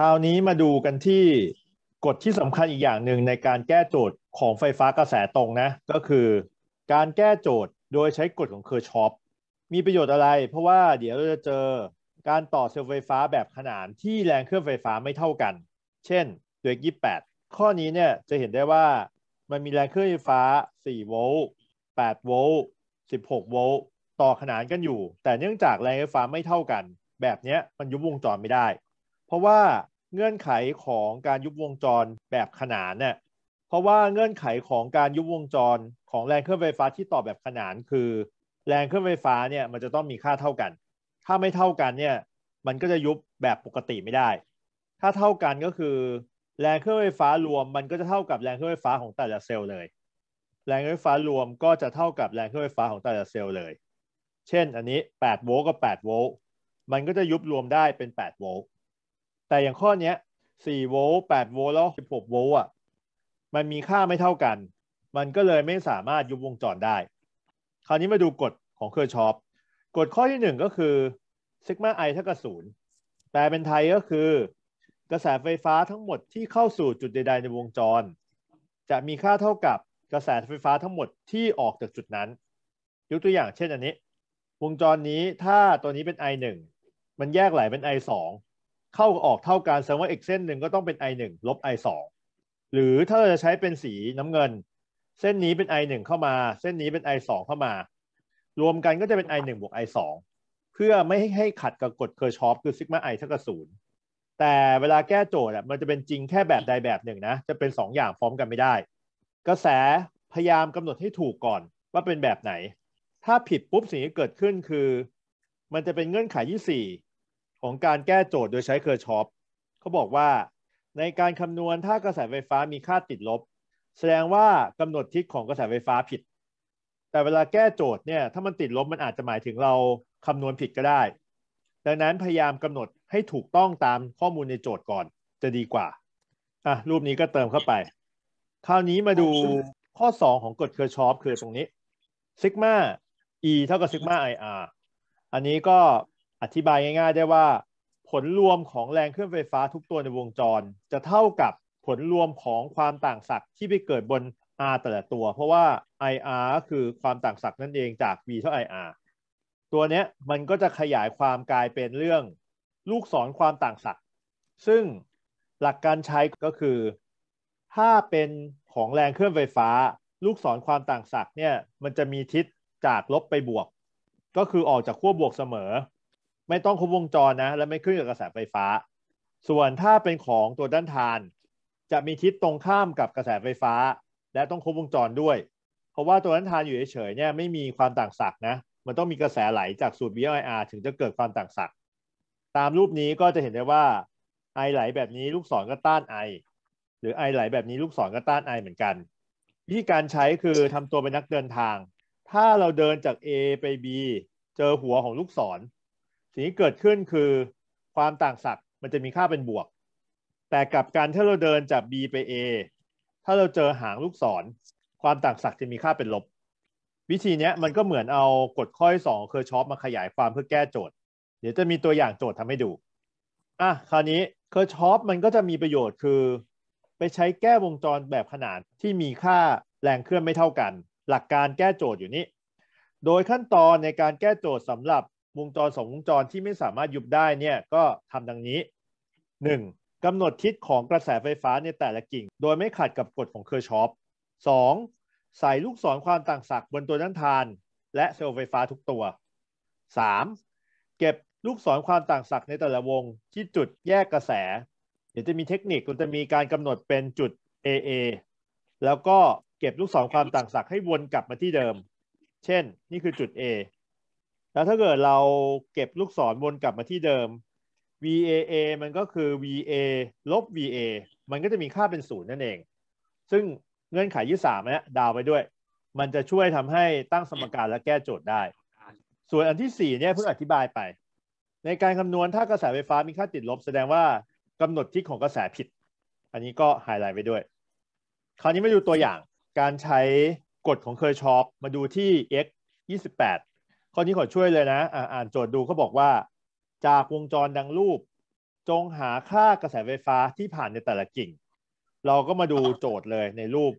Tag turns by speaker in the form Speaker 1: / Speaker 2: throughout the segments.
Speaker 1: คราวนี้มาดูกันที่กฎที่สำคัญอีกอย่างหนึ่งในการแก้โจทย์ของไฟฟ้ากระแสตรงนะ ก็คือการแก้โจทย์โดยใช้กฎของเคอร์ชอปมีประโยชน์อะไร เพราะว่าเดี๋ยวเราจะเจอการต่อเซลล์ไฟฟ้าแบบขนานที่แรงเคลื่อนไฟฟ้าไม่เท่ากัน เช่นตัวยี่แปดข้อนี้เนี่ยจะเห็นได้ว่ามันมีแรงเคลื่อนไฟฟ้า4โวลต์8โวลต์16โวลต์ต่อขนานกันอยู่ แต่เนื่องจากแรงไฟฟ้าไม่เท่ากัน แบบนี้มันยุบวงจรไม่ได้ เพราะว่าเงื่อนไขของการยุบวงจรแบบขนานเนี่ยเพราะว่าเงื่อนไขของการยุบวงจรของแรงเคลื่อนไฟฟ้าที่ต่อแบบขนานคือ แรงเคลื่อนไฟฟ้าเนี่ยมันจะต้องมีค่าเท่ากัน ถ้าไม่เท่ากันเนี่ยมันก็จะยุบแบบปกติไม่ได้ ถ้าเท่ากันก็คือ แรงเคลื่อนไฟฟ้ารวมมันก็จะเท่ากับแรงเคลื่อนไฟฟ้าของแต่ละเซลล์เลย แรงเคลื่อนไฟฟ้ารวมก็จะเท่ากับแรงเคลื่อนไฟฟ้าของแต่ละเซลล์เลย เช่นอันนี้8โวลต์กับ8โวลต์มันก็จะยุบรวมได้เป็น8โวลต์แต่อย่างข้อเนี้สี่โวลต์แปดโวลต์แล้วสิบหกโวลต์อ่ะมันมีค่าไม่เท่ากัน มันก็เลยไม่สามารถยุบวงจรได้ คราวนี้มาดูกฎของเคอร์ชอปกฎข้อที่หนึ่งก็คือซิกมาไอเท่ากับศูนย์แปลเป็นไทยก็คือ กระแสไฟฟ้าทั้งหมดที่เข้าสู่จุดใดๆในวงจร จะมีค่าเท่ากับกระแสไฟฟ้าทั้งหมดที่ออกจากจุดนั้น ยกตัวอย่างเช่นอันนี้ วงจรนี้ถ้าตัวนี้เป็น i 1มันแยกไหลเป็น i 2เข้าออกเท่ากันแสดงว่าอีกเส้นหนึ่งก็ต้องเป็น i 1ลบ i 2หรือถ้าเราจะใช้เป็นสีน้ำเงิน เส้นนี้เป็น i 1เข้ามา เส้นนี้เป็น i 2เข้ามา รวมกันก็จะเป็น i 1บวก i 2เพื่อไม่ให้ขัดกับกฎเคอร์ชอปคือซิกมา i เท่ากับศูนย์แต่เวลาแก้โจทย์่มันจะเป็นจริงแค่แบบใดแบบหนึ่งนะ จะเป็น 2 อย่างพร้อมกันไม่ได้ กระแสพยายามกำหนดให้ถูกก่อนว่าเป็นแบบไหน ถ้าผิดปุ๊บสิ่งที่เกิดขึ้นคือ มันจะเป็นเงื่อนไขที่ของการแก้โจทย์โดยใช้เคอร์ชอปเขาบอกว่า ในการคำนวณถ้ากระแสไฟฟ้ามีค่าติดลบ แสดงว่ากำหนดทิศของกระแสไฟฟ้าผิด แต่เวลาแก้โจทย์เนี่ยถ้ามันติดลบมันอาจจะหมายถึงเราคำนวณผิดก็ได้ดังนั้นพยายามกำหนดให้ถูกต้องตามข้อมูลในโจทย์ก่อนจะดีกว่าอ่ะรูปนี้ก็เติมเข้าไป คราวนี้มาดูข้อ 2 ของกฎเคอร์ชอปคือตรงนี้ซิกมา e เท่ากับซิกมา ir อันนี้ก็อธิบายง่ายๆ ได้ว่าผลรวมของแรงเคลื่อนไฟฟ้าทุกตัวในวงจร จะเท่ากับผลรวมของความต่างศักย์ที่ไปเกิดบน R แต่ละตัว เพราะว่า IR ก็คือความต่างศักย์นั่นเองจาก V เท่า IR ตัวเนี้ยมันก็จะขยายความกลายเป็นเรื่องลูกศรความต่างศักย์ซึ่งหลักการใช้ก็คือ ถ้าเป็นของแรงเคลื่อนไฟฟ้า ลูกศรความต่างศักย์เนี่ยมันจะมีทิศจากลบไปบวก ก็คือออกจากขั้วบวกเสมอไม่ต้องครบวงจรนะ และไม่ขึ้นกับกระแสไฟฟ้า ส่วนถ้าเป็นของตัวด้านทาน จะมีทิศตรงข้ามกับกระแสไฟฟ้า และต้องครบวงจรด้วย เพราะว่าตัวด้านทานอยู่เฉยๆเนี่ยไม่มีความต่างศักย์นะมันต้องมีกระแสไหลจากสูตร VIR ถึงจะเกิดความต่างศักย์ตามรูปนี้ก็จะเห็นได้ว่าไอไหลแบบนี้ลูกศรก็ต้านไอหรือไอไหลแบบนี้ลูกศรก็ต้านไอเหมือนกันวิธีการใช้คือทำตัวเป็นนักเดินทาง ถ้าเราเดินจาก A ไป B เจอหัวของลูกศรสิ่งที่เกิดขึ้นคือความต่างศักย์มันจะมีค่าเป็นบวก แต่กับการถ้าเราเดินจาก B ไป A ถ้าเราเจอหางลูกศร ความต่างศักย์จะมีค่าเป็นลบ วิธีนี้มันก็เหมือนเอากดค่อยสองเคอร์ชอปมาขยายความเพื่อแก้โจทย์ เดี๋ยวจะมีตัวอย่างโจทย์ทำให้ดู อ่ะคราวนี้เคอร์ชอปมันก็จะมีประโยชน์คือ ไปใช้แก้วงจรแบบขนานที่มีค่าแรงเคลื่อนไม่เท่ากัน หลักการแก้โจทย์อยู่นี้ โดยขั้นตอนในการแก้โจทย์สำหรับวงจรสองวงจรที่ไม่สามารถยุบได้ เนี่ย ก็ทำดังนี้ 1. กำหนดทิศของกระแสไฟฟ้าในแต่ละกิ่ง โดยไม่ขัดกับกฎของเคอร์ชอป 2. ใส่ลูกศรความต่างศักย์บนตัวด้านทาน และเซลล์ไฟฟ้าทุกตัว 3. เก็บลูกศรความต่างศักย์ในแต่ละวง ที่จุดแยกกระแส เดี๋ยวจะมีเทคนิคก็จะมีการกำหนดเป็นจุด AA แล้วก็เก็บลูกศรความต่างศักย์ให้วนกลับมาที่เดิม เช่น นี่คือจุด A แล้วถ้าเกิดเราเก็บลูกศรวนกลับมาที่เดิม VAA มันก็คือ VA ลบ VA มันก็จะมีค่าเป็นศูนย์นั่นเอง ซึ่งเงื่อนไขยี่สามเนี่ยดาวไปด้วย มันจะช่วยทำให้ตั้งสมการและแก้โจทย์ได้ ส่วนอันที่สี่เนี่ยเพิ่งอธิบายไป ในการคำนวณถ้ากระแสไฟฟ้ามีค่าติดลบแสดงว่ากำหนดทิศของกระแสผิด อันนี้ก็ไฮไลท์ไปด้วยคราวนี้มาดูตัวอย่าง การใช้กฎของเคอร์ชอปมาดูที่ x 28ข้อนี้ขอช่วยเลยนะ อ่านโจทย์ดูเขาบอกว่า จากวงจรดังรูป จงหาค่ากระแสไฟฟ้าที่ผ่านในแต่ละกิ่ง เราก็มาดูโจทย์เลยในรูป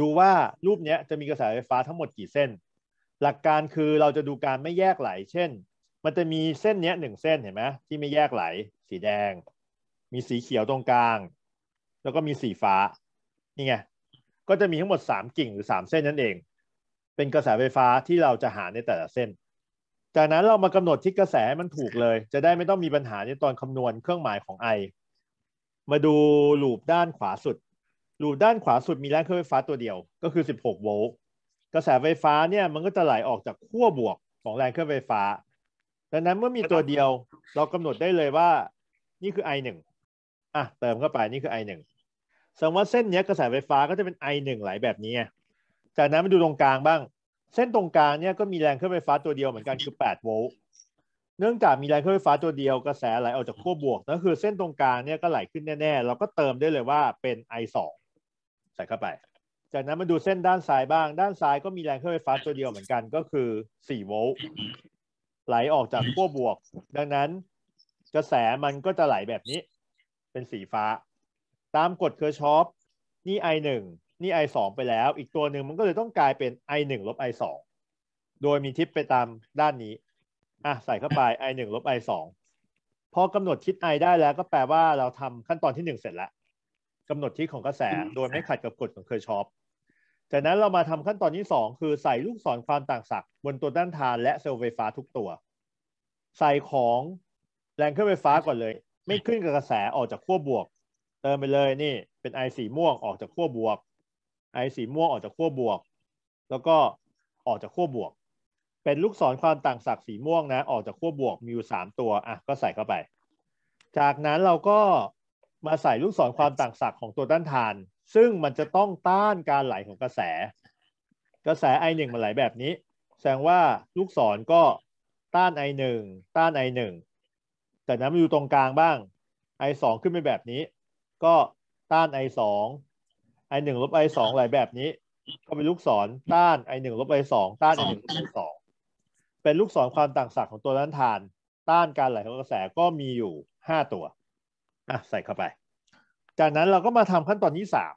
Speaker 1: ดูว่ารูปนี้จะมีกระแสไฟฟ้าทั้งหมดกี่เส้น หลักการคือเราจะดูการไม่แยกไหล เช่น มันจะมีเส้นนี้หนึ่งเส้นเห็นไหมที่ไม่แยกไหลสีแดง มีสีเขียวตรงกลาง แล้วก็มีสีฟ้านี่ไงก็จะมีทั้งหมด 3 กิ่งหรือ 3 เส้นนั่นเอง เป็นกระแสไฟฟ้าที่เราจะหาในแต่ละเส้นจากนั้นเรามากำหนดที่กระแสมันถูกเลย จะได้ไม่ต้องมีปัญหาในตอนคำนวณเครื่องหมายของ i มาดูลูปด้านขวาสุดลูปด้านขวาสุดมีแรงเครื่องไฟฟ้าตัวเดียวก็คือ 16 โวลต์กระแสไฟฟ้าเนี่ยมันก็จะไหลออกจากขั้วบวกของแรงเครื่องไฟฟ้า ดังนั้นเมื่อมีตัวเดียวเรากำหนดได้เลยว่านี่คือ i 1อ่ะเติมเข้าไปนี่คือ i 1มมตงว่าเส้นนี้กระแสไฟฟ้าก็จะเป็น i 1ไหลแบบนี้จากนั้นมาดูตรงกลางบ้างเส้นตรงกลางเนี่ยก็มีแรงเคลื่อนไฟฟ้าตัวเดียวเหมือนกันคือ8โวลต์เนื่องจากมีแรงเคลื่อนไฟฟ้าตัวเดียวกระแสไหลออกจากขั้วบวกนั่นคือเส้นตรงกลางเนี่ยก็ไหลขึ้นแน่ๆเราก็เติมได้เลยว่าเป็น I2 ใส่เข้าไปจากนั้นมาดูเส้นด้านซ้ายบ้างด้านซ้ายก็มีแรงเคลื่อนไฟฟ้าตัวเดียวเหมือนกันก็คือ4โวลต์ไหลออกจากขั้วบวก ดังนั้นกระแสมันก็จะไหลแบบนี้เป็นสีฟ้า ตามกฎเคอร์ชอฟนี่ I1 นี่ i 2ไปแล้ว อีกตัวหนึ่งมันก็เลยต้องกลายเป็น i 1ลบ i 2โดยมีทิศไปตามด้านนี้ อ่ะ ใส่เข้าไป i 1ลบ i 2พอกำหนดทิศ i ได้แล้วก็แปลว่าเราทำขั้นตอนที่ 1 เสร็จแล้ว กำหนดทิศของกระแสโดยไม่ขัดกับกฎของเคอร์ชอปจากนั้นเรามาทำขั้นตอนที่ 2 คือใส่ลูกศรความต่างศักย์บนตัวด้านทานและเซลล์ไฟฟ้า ทุกตัว ใส่ของ แรงเคื่อนไฟฟ้าก่อนเลย ไม่ขึ้นกับกระแสออกจากขั้วบวก เติมไปเลยนี่เป็น i สีม่วงออกจากขั้วบวกไอสีม่วงออกจากขั้วบวก แล้วก็ออกจากขั้วบวก เป็นลูกศรความต่างศักย์สีม่วงนะ ออกจากขั้วบวกมีอยู่สามตัวอ่ะก็ใส่เข้าไป จากนั้นเราก็มาใส่ลูกศรความต่างศักย์ของตัวต้านทาน ซึ่งมันจะต้องต้านการไหลของกระแส กระแสไอหนึ่งมันไหลแบบนี้ แสดงว่าลูกศรก็ต้านไอหนึ่งต้านไอ่งแต่นั้นมนอยู่ตรงกลางบ้างไอสองขึ้นไปแบบนี้ ก็ต้านไอสองไอหนึ่งลบไอสองหลายแบบนี้ ก็เป็นลูกศรต้านไอหนึ่งลบไอสองต้านไอหนึ่งลบไอสองเป็นลูกศรความต่างศักย์ของตัวนั้นทาน ต้านการไหลของกระแสก็มีอยู่ห้าตัวอ่ะใส่เข้าไป จากนั้นเราก็มาทำขั้นตอนที่สาม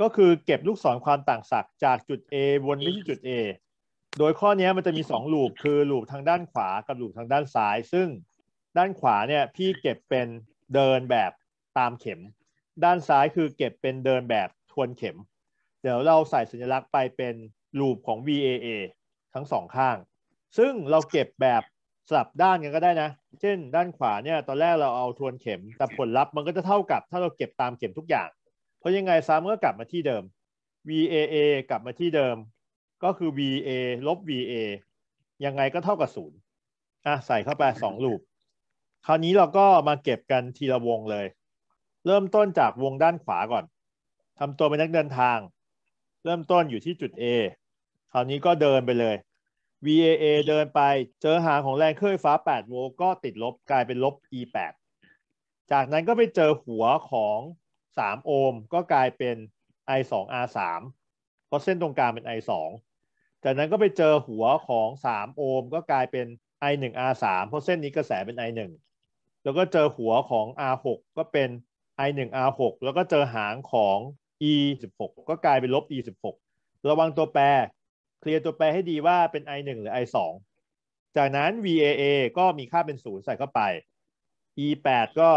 Speaker 1: ก็คือเก็บลูกศรความต่างศักย์จากจุด A วนไปที่จุด A โดยข้อนี้มันจะมี2ลูปคือลูปทางด้านขวากับลูปทางด้านซ้าย ซึ่งด้านขวาเนี่ยพี่เก็บเป็นเดินแบบตามเข็ม ด้านซ้ายคือเก็บเป็นเดินแบบวนเข็ม เดี๋ยวเราใส่สัญลักษณ์ไปเป็นรูปของ VAA ทั้งสองข้าง ซึ่งเราเก็บแบบสลับด้านกันก็ได้นะ เช่นด้านขวาเนี่ยตอนแรกเราเอาทวนเข็ม แต่ผลลัพธ์มันก็จะเท่ากับ ถ้าเราเก็บตามเข็มทุกอย่าง เพราะยังไงซ้ำก็กลับมาที่เดิม VAA กลับมาที่เดิมก็คือ VA ลบ VA ยังไงก็เท่ากับศูนย์อ่ะใส่เข้าไปสองลูป คราวนี้เราก็มาเก็บกันทีละวงเลย เริ่มต้นจากวงด้านขวาก่อนทำตัวเป็นนักเดินทาง เริ่มต้นอยู่ที่จุด A คราวนี้ก็เดินไปเลย VAA เดินไปเจอหางของแรงเคลื่อนฟ้า8โวลต์ก็ติดลบกลายเป็นลบ E8 จากนั้นก็ไปเจอหัวของ 3 โอห์มก็กลายเป็น I2R3 เพราะเส้นตรงกลางเป็น I2 จากนั้นก็ไปเจอหัวของ 3โอห์มก็กลายเป็น I1R3 เพราะเส้นนี้กระแสเป็น I1 แล้วก็เจอหัวของ R6 ก็เป็น I1R6 แล้วก็เจอหางของ e 16 ก็กลายเป็นลบ e 16 ระวังตัวแปร เคลียร์ตัวแปรให้ดีว่าเป็น i 1หรือ i 2จากนั้น VAA ก็มีค่าเป็นศูนย์ใส่เข้าไป e 8ก็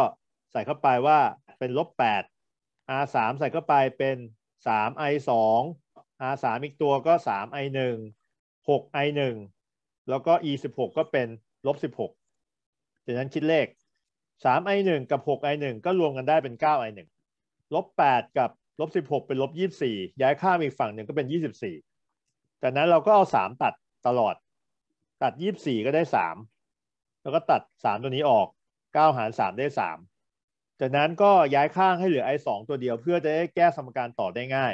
Speaker 1: ใส่เข้าไปว่าเป็นลบ8 r 3ใส่เข้าไปเป็น 3 i 2 r 3อีกตัวก็ 3 i 1 6 i 1แล้วก็ e 16ก็เป็นลบ 16 จากนั้นคิดเลข 3 i 1กับ 6 i 1ก็รวมกันได้เป็น 9 i 1ลบ 8 กับลบสิบหกเป็นลบยี่สี่ย้ายข้ามอีกฝั่งหนึ่งก็เป็นยี่สิบสี่แต่นั้นเราก็เอาสามตัดตลอด ตัดยี่สี่ก็ได้สามแล้วก็ตัดสามตัวนี้ออกเก้าหารสามได้สามจากนั้นก็ย้ายข้างให้เหลือไอสองตัวเดียวเพื่อจะได้แก้สมการต่อได้ง่าย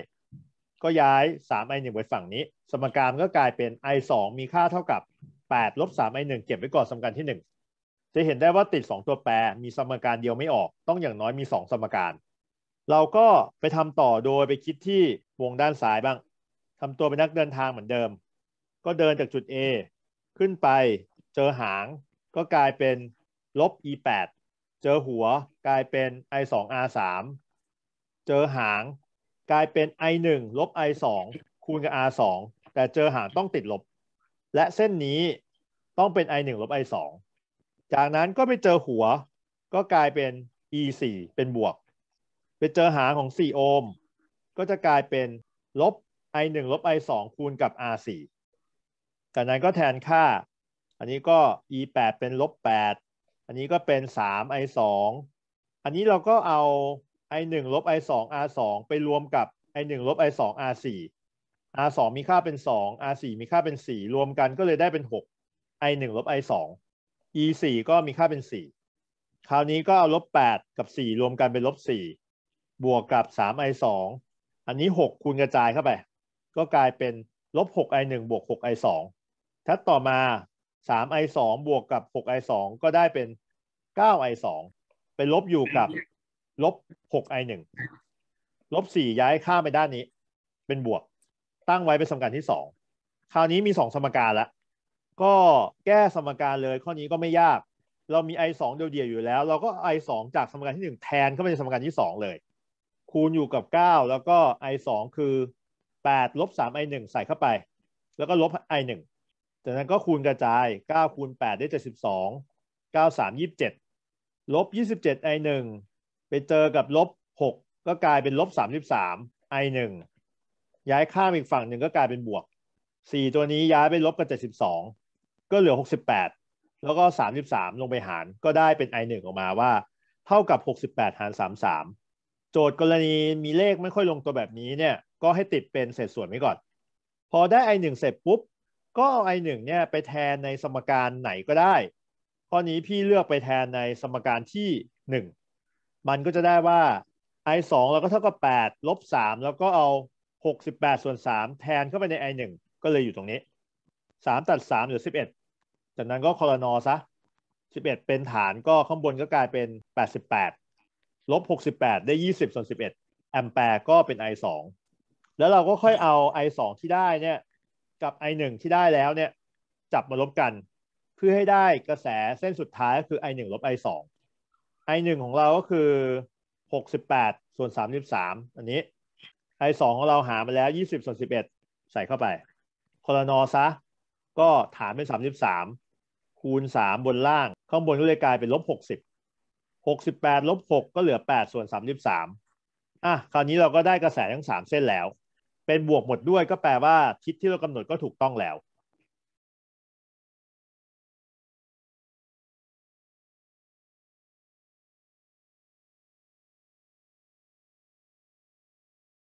Speaker 1: ก็ย้ายสามไอหนึ่งไปฝั่งนี้ สมการก็กลายเป็นไอสองมีค่าเท่ากับแปดลบสามไอหนึ่งเก็บไว้ก่อนสมการที่หนึ่งจะเห็นได้ว่าติดสองตัวแปรมีสมการเดียวไม่ออกต้องอย่างน้อยมีสองสมการเราก็ไปทำต่อโดยไปคิดที่วงด้านซ้ายบ้างทำตัวเป็นนักเดินทางเหมือนเดิม ก็เดินจากจุด A ขึ้นไปเจอหางก็กลายเป็นลบ e8 เจอหัวกลายเป็น i2r3 เจอหางกลายเป็น i1 ลบ i2 คูณกับ r2 แต่เจอหางต้องติดลบ และเส้นนี้ต้องเป็น i1 ลบ i2 จากนั้นก็ไปเจอหัว ก็กลายเป็น e4 เป็นบวกไปเจอหารของ 4 โอห์มก็จะกลายเป็นลบ i 1ลบ i 2คูณกับ r 4จากนั้นก็แทนค่า อันนี้ก็ e 8เป็นลบ8อันนี้ก็เป็น 3 i 2อันนี้เราก็เอา i 1ลบ i 2 r 2ไปรวมกับ i 1ลบ i 2 r 4 r 2มีค่าเป็น 2 r 4มีค่าเป็น 4 รวมกันก็เลยได้เป็น 6 i 1ลบ i 2 e 4ก็มีค่าเป็น 4 คราวนี้ก็เอาลบ8กับ 4 รวมกันเป็นลบ4บวกกับ 3i 2อันนี้ 6 คูณกระจายเข้าไปก็กลายเป็นลบ 6i 1บวก 6i 2ถ้าต่อมา 3i 2บวกกับ 6i 2ก็ได้เป็น 9i 2ไป็นลบอยู่กับลบ 6i 1ลบ4ย้ายข้ามไปด้านนี้เป็นบวกตั้งไว้เป็นสมการที่ 2 คราวนี้มี 2 สมการละก็แก้สมการเลยข้อนี้ก็ไม่ยาก เรามี i 2เดียวๆอยู่แล้ว เราก็ i 2จากสมการที่ 1 แทนเข้าไปในสมการที่2เลยคูณอยู่กับ 9 แล้วก็ i 2คือ8ลบ3 i 1ใส่เข้าไปแล้วก็ลบ i 1จากนั้นก็คูณกระจาย 9 คูณ 8 ได้ 72 9 3 27 ลบ 27 i 1ไปเจอกับลบ6ก็กลายเป็นลบ33 i 1ย้ายข้ามอีกฝั่งหนึ่งก็กลายเป็นบวก 4 ตัวนี้ย้ายไปลบกับ 72 ก็เหลือ 68 แล้วก็ 33 ลงไปหาร ก็ได้เป็น i 1ออกมาว่า เท่ากับ 68 หาร33โจทย์กรณีมีเลขไม่ค่อยลงตัวแบบนี้เนี่ยก็ให้ติดเป็นเศษส่วนไว้ก่อน พอได้ i 1เสร็จปุ๊บ ก็เอา i 1เนี่ย ไปแทนในสมการไหนก็ได้ ข้อนี้พี่เลือกไปแทนในสมการที่ 1 มันก็จะได้ว่า i 2เราก็เท่ากับ8ลบ3แล้วก็เอา 68ส่วน3แทนเข้าไปใน i 1ก็เลยอยู่ตรงนี้ 3ตัด3เหลือ 11จากนั้นก็คอรนอซะ11 เป็นฐานก็ข้างบนก็กลายเป็น 88ลบหกสิบแปดได้ยี่สิบส่วนสิบเอ็ดแอมแปร์ก็เป็น i สองแล้วเราก็ค่อยเอา i สองที่ได้เนี่ยกับ i หนึ่งที่ได้แล้วเนี่ยจับมาลบกันเพื่อให้ได้กระแสเส้นสุดท้ายก็คือ i หนึ่งลบ i สอง i หนึ่งของเราก็คือหกสิบแปดส่วนสามสิบสามอันนี้ i สองของเราหามาแล้วยี่สิบส่วนสิบเอ็ดใส่เข้าไปคอลนอซะ ก็ฐานเป็นสามสิบสามคูณสามบนล่างข้างบนก็เลยกลายเป็นลบหกสิบหกสิบแปดลบหกก็เหลือแปดส่วนสามสิบสามอ่ะ คราวนี้เราก็ได้กระแสทั้งสามเส้นแล้ว เป็นบวกหมดด้วยก็แปลว่าทิศที่เรากำหนดก็ถูกต้องแล้ว